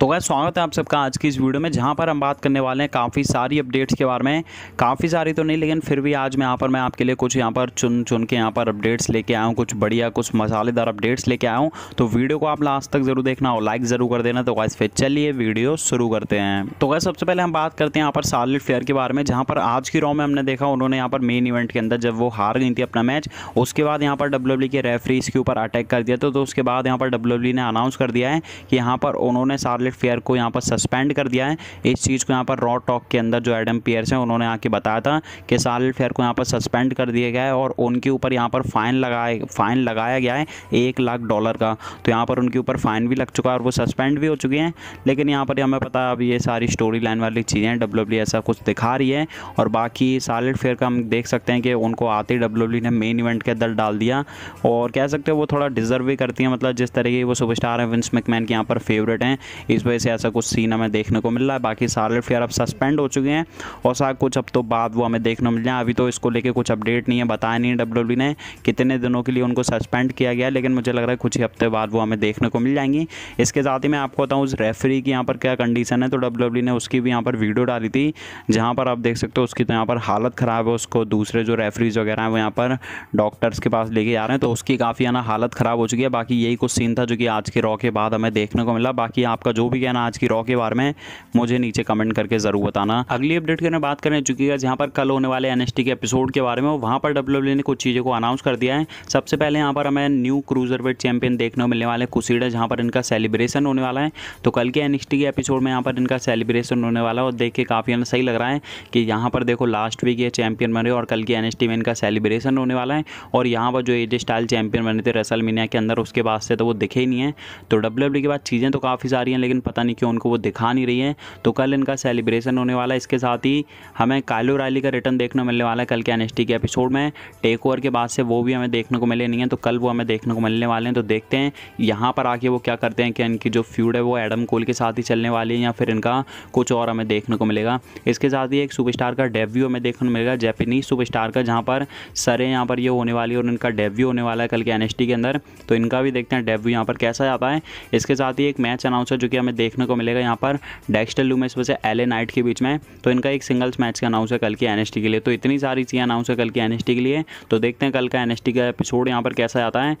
तो गए स्वागत है आप सबका आज की इस वीडियो में जहाँ पर हम बात करने वाले हैं काफ़ी सारी अपडेट्स के बारे में काफ़ी सारी तो नहीं लेकिन फिर भी आज मैं यहाँ पर मैं आपके लिए कुछ यहाँ पर चुन चुन के यहाँ पर अपडेट्स लेके आया हूँ कुछ बढ़िया कुछ मसालेदार अपडेट्स लेके आया हूँ तो वीडियो को आप लास्ट तक जरूर देखना और लाइक ज़रूर कर देना तो गैस फिर चलिए वीडियो शुरू करते हैं तो गए सबसे पहले हम बात करते हैं यहाँ पर सालिड फेयर के बारे में जहाँ पर आज की रॉ में हमने देखा उन्होंने यहाँ पर मेन इवेंट के अंदर जब वो हार गई थी अपना मैच उसके बाद यहाँ पर डब्ल्यू e के रेफरीज के ऊपर अटैक कर दिया तो उसके बाद यहाँ पर डब्ल्यू e ने अनाउंस कर दिया है कि यहाँ पर उन्होंने सार्लेट पायलट फेयर को यहाँ पर सस्पेंड कर दिया है इस चीज़ को यहाँ पर रॉ टॉक के अंदर जो एडम पियर्स हैं उन्होंने आके बताया था कि साल फेयर को यहाँ पर सस्पेंड कर दिया गया है और उनके ऊपर यहाँ पर फाइन लगाए फाइन लगाया गया है एक लाख डॉलर का तो यहाँ पर उनके ऊपर फाइन भी लग चुका है और वो सस्पेंड भी हो चुके हैं लेकिन यहाँ पर हमें पता है अब ये सारी स्टोरी लाइन वाली चीज़ें डब्ल्यू e ऐसा कुछ दिखा रही है और बाकी सालिड फेयर का हम देख सकते हैं कि उनको आते ही डब्ल्यू e ने मेन इवेंट के अंदर डाल दिया और कह सकते हैं वो थोड़ा डिजर्व भी करती हैं मतलब जिस तरीके वो सुपरस्टार हैं विंस मैकमैन के यहाँ पर फेवरेट हैं इस वजह से ऐसा कुछ सीन हमें देखने को मिल रहा है बाकी सारे फेयर अब सस्पेंड हो चुके हैं और सब कुछ अब तो बाद वो हमें देखने को मिल जाए अभी तो इसको लेके कुछ अपडेट नहीं है बताया नहीं डब्ल्यू ने कितने दिनों के लिए उनको सस्पेंड किया गया लेकिन मुझे लग रहा है कुछ ही हफ्ते बाद वो हमें देखने को मिल जाएंगी इसके साथ ही मैं आपको बताऊँ उस रेफरी की यहाँ पर क्या कंडीशन है तो डब्ल्यू ने उसकी भी यहाँ पर वीडियो डाली थी जहाँ पर आप देख सकते हो उसकी तो यहाँ पर हालत ख़राब है उसको दूसरे जो रेफरीज वगैरह हैं वो यहाँ पर डॉक्टर्स के पास लेके जा रहे हैं तो उसकी काफ़ी है ना हालत ख़राब हो चुकी है बाकी यही कुछ सीन था जो कि आज के रॉ के बाद हमें देखने को मिला बाकी आपका जो भी कहना आज की रॉ के बारे में मुझे नीचे कमेंट करके ज़रूर बताना अगली अपडेट करने बात करें चुकी है जहाँ पर कल होने वाले एन के एपिसोड के बारे में वहाँ पर डब्ल्यू e ने कुछ चीज़ों को अनाउंस कर दिया है सबसे पहले यहाँ पर हमें न्यू क्रूजर वेट चैंपियन देखने को मिलने वाले हैं कुसीडा जहाँ पर इनका सेलिब्रेशन होने वाला है तो कल के एन के एपिसोड में यहाँ पर इनका सेलिब्रेशन होने वाला है और देख के काफ़ी सही लग रहा है कि यहाँ पर देखो लास्ट वीक ये चैंपियन बने और कल के एन में इनका सेलिब्रेशन होने वाला है और यहाँ पर जो एज स्टाइल चैंपियन बने थे रसल मीनिया के अंदर उसके बाद से तो वो दिखे ही नहीं है तो डब्ल्यू e के बाद चीज़ें तो काफ़ी सारी हैं लेकिन लेकिन पता नहीं क्यों उनको वो दिखा नहीं रही है तो कल इनका सेलिब्रेशन होने वाला है इसके साथ ही हमें कालो रैली का रिटर्न देखने मिलने वाला है कल के एन के एपिसोड में टेक ओवर के बाद से वो भी हमें देखने को मिले नहीं है तो कल वो हमें देखने को मिलने वाले हैं तो देखते हैं यहाँ पर आके वो क्या करते हैं कि इनकी जो फ्यूड है वो एडम कोल के साथ ही चलने वाली है या फिर इनका कुछ और हमें देखने को मिलेगा इसके साथ ही एक सुपरस्टार का डेब्यू हमें देखने को मिलेगा जैपनीज सुपरस्टार का जहाँ पर सरे यहाँ पर ये होने वाली है और इनका डेब्यू होने वाला है कल के एन के अंदर तो इनका भी देखते हैं डेब्यू यहाँ पर कैसा जाता है इसके साथ ही एक मैच अनाउंस है जो कि हमें हमें देखने को मिलेगा यहाँ पर डेक्स्टर लूमेस वैसे एल नाइट के बीच में तो इनका एक सिंगल्स मैच का अनाउंस है कल की एन के लिए तो इतनी सारी चीज़ें अनाउंस है कल की एन के लिए तो देखते हैं कल का एन का एपिसोड यहाँ पर कैसा आता है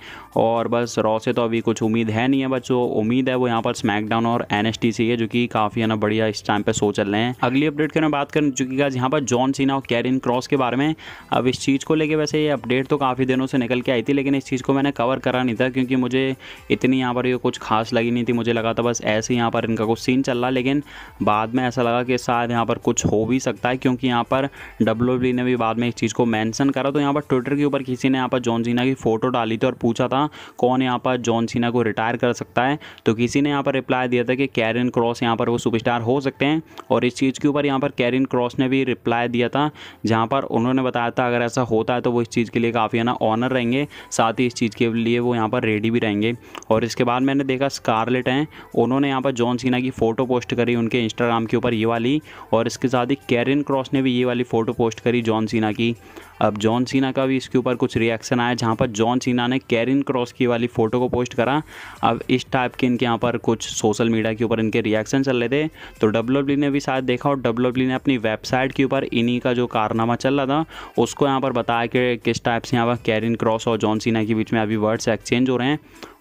और बस रॉ से तो अभी कुछ उम्मीद है नहीं है बस जो उम्मीद है वो यहाँ पर स्मैकडाउन और एन से है जो कि काफ़ी है ना बढ़िया इस टाइम पर सो चल रहे हैं अगली अपडेट की मैं बात करें जो आज यहाँ पर जॉन सीना और कैरिन क्रॉस के बारे में अब इस चीज़ को लेके वैसे ये अपडेट तो काफ़ी दिनों से निकल के आई थी लेकिन इस चीज़ को मैंने कवर करा नहीं था क्योंकि मुझे इतनी यहाँ पर ये कुछ खास लगी नहीं थी मुझे लगा था बस ऐसे ही यहाँ पर इनका कुछ सीन चल रहा लेकिन बाद में ऐसा लगा कि शायद यहाँ पर कुछ हो भी सकता है क्योंकि यहाँ पर डब्ल्यू ने भी बाद में इस चीज़ को मैंसन करा तो यहाँ पर ट्विटर के ऊपर किसी ने यहाँ पर जॉन सीना की फ़ोटो डाली थी और पूछा था कौन यहाँ पर जॉन सीना को रिटायर कर सकता है तो किसी ने यहाँ पर रिप्लाई दिया था कि कैरिन क्रॉस यहाँ पर वो सुपरस्टार हो सकते हैं और इस चीज़ के ऊपर यहाँ पर कैरिन क्रॉस ने भी रिप्लाई दिया था जहाँ पर उन्होंने बताया था अगर ऐसा होता है तो वो इस चीज़ के लिए काफ़ी है ना ऑनर रहेंगे साथ ही इस चीज़ के लिए वो यहाँ पर रेडी भी रहेंगे और इसके बाद मैंने देखा स्कारलेट हैं उन्होंने यहाँ पर जॉन सीना की फ़ोटो पोस्ट करी उनके इंस्टाग्राम के ऊपर ये वाली और इसके साथ ही कैरिन क्रॉस ने भी ये वाली फ़ोटो पोस्ट करी जॉन सीना की अब जॉन सीना का भी इसके ऊपर कुछ रिएक्शन आया जहाँ पर जॉन सीना ने कैरिन क्रॉस की वाली फ़ोटो को पोस्ट करा अब इस टाइप के इनके यहाँ पर कुछ सोशल मीडिया के ऊपर इनके रिएक्शन चल रहे थे तो डब्ल्यू e ने भी शायद देखा और डब्ल्यू e ने अपनी वेबसाइट के ऊपर इन्हीं का जो कारनामा चल रहा था उसको यहाँ पर बताया कि किस टाइप से यहाँ पर कैरिन क्रॉस और जॉन सीना के बीच में अभी वर्ड्स एक्सचेंज हो रहे हैं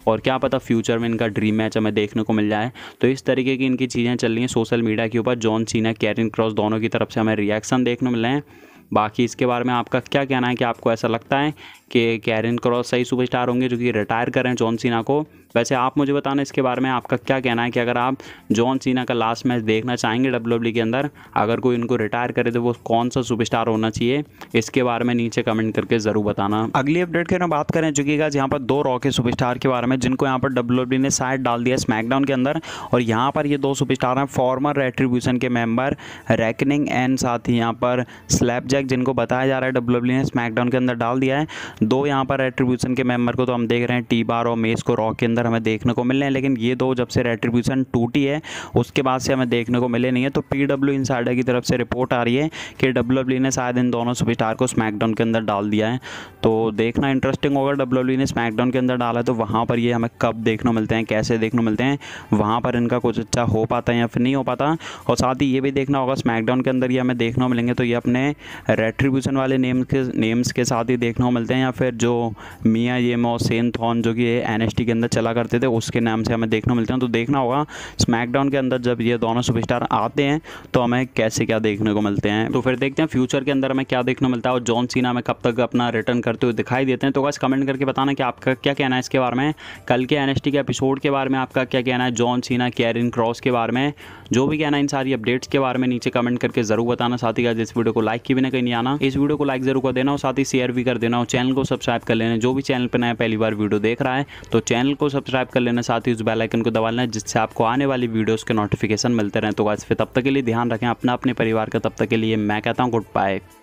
और क्या पता फ्यूचर में इनका ड्रीम मैच हमें देखने को मिल जाए तो इस तरीके की इनकी चीज़ें चल रही हैं सोशल मीडिया के ऊपर जॉन सीना कैरिन क्रॉस दोनों की तरफ से हमें रिएक्शन देखने मिल रहे हैं बाकी इसके बारे में आपका क्या कहना है कि आपको ऐसा लगता है के कैरन क्रॉस सही सुपरस्टार होंगे जो कि रिटायर करें जॉन सीना को वैसे आप मुझे बताना इसके बारे में आपका क्या कहना है कि अगर आप जॉन सीना का लास्ट मैच देखना चाहेंगे डब्ल्यू के अंदर अगर कोई उनको रिटायर करे तो वो कौन सा सुपरस्टार होना चाहिए इसके बारे में नीचे कमेंट करके ज़रूर बताना अगली अपडेट की हम बात करें चूँकि गाज यहाँ पर दो रॉ के सुपर के बारे में जिनको यहाँ पर डब्ल्यू ने साइड डाल दिया स्मैकडाउन के अंदर और यहाँ पर ये दो सुपरस्टार हैं फॉर्मर रेट्रीब्यूशन के मेम्बर रैकनिंग एंड साथ ही यहाँ पर स्लैप जिनको बताया जा रहा है डब्ल्यू ने स्मैकडाउन के अंदर डाल दिया है दो यहाँ पर रेट्रीब्यूशन के मेम्बर को तो हम देख रहे हैं टी बार और मेस को रॉक के अंदर हमें देखने को मिल रहे हैं लेकिन ये दो जब से रेट्रीब्यूशन टूटी है उसके बाद से हमें देखने को मिले नहीं है तो पी डब्ल्यू इंसाइडर की तरफ से रिपोर्ट आ रही है कि डब्ल्यू ने शायद इन दोनों सुपरस्टार को स्मैकडाउन के अंदर डाल दिया है तो देखना इंटरेस्टिंग होगा डब्ल्यू ने स्मैकडाउन के अंदर डाला तो वहाँ पर ये हमें कब देखने मिलते हैं कैसे देखने मिलते हैं वहाँ पर इनका कुछ अच्छा हो पाता है या फिर नहीं हो पाता और साथ ही ये भी देखना होगा स्मैकडाउन के अंदर ये हमें देखने को मिलेंगे तो ये अपने रेट्रीब्यूशन वाले नेम्स के नेम्स के साथ ही देखने को मिलते हैं या फिर जो मियाँ येमो सेन थॉन जो कि एन के अंदर चला करते थे उसके नाम से हमें देखने मिलते हैं तो देखना होगा स्मैकडाउन के अंदर जब ये दोनों सुपरस्टार आते हैं तो हमें कैसे क्या देखने को मिलते हैं तो फिर देखते हैं फ्यूचर के अंदर हमें क्या देखने मिलता है और जॉन सीना हमें कब तक अपना रिटर्न करते हुए दिखाई देते हैं तो बस कमेंट करके बताना कि आपका क्या कहना है इसके बारे में कल के एन के एपिसोड के बारे में आपका क्या कहना है जॉन सीना कैरिन क्रॉस के बारे में जो भी कहना इन सारी अपडेट्स के बारे में नीचे कमेंट करके जरूर बताना साथ ही आज इस वीडियो को लाइक की भी ना कहीं आना इस वीडियो को लाइक जरूर कर देना और साथ ही शेयर भी कर देना और चैनल को सब्सक्राइब कर लेना जो भी चैनल पर नया पहली बार वीडियो देख रहा है तो चैनल को सब्सक्राइब कर लेना साथ ही उस बेलाइकन को दबा लेना जिससे आपको आने वाली वीडियोज़ के नोटिफिकेशन मिलते रहें तो आज फिर तब तक के लिए ध्यान रखें अपना अपने परिवार का तब तक के लिए मैं कहता हूँ गुड बाय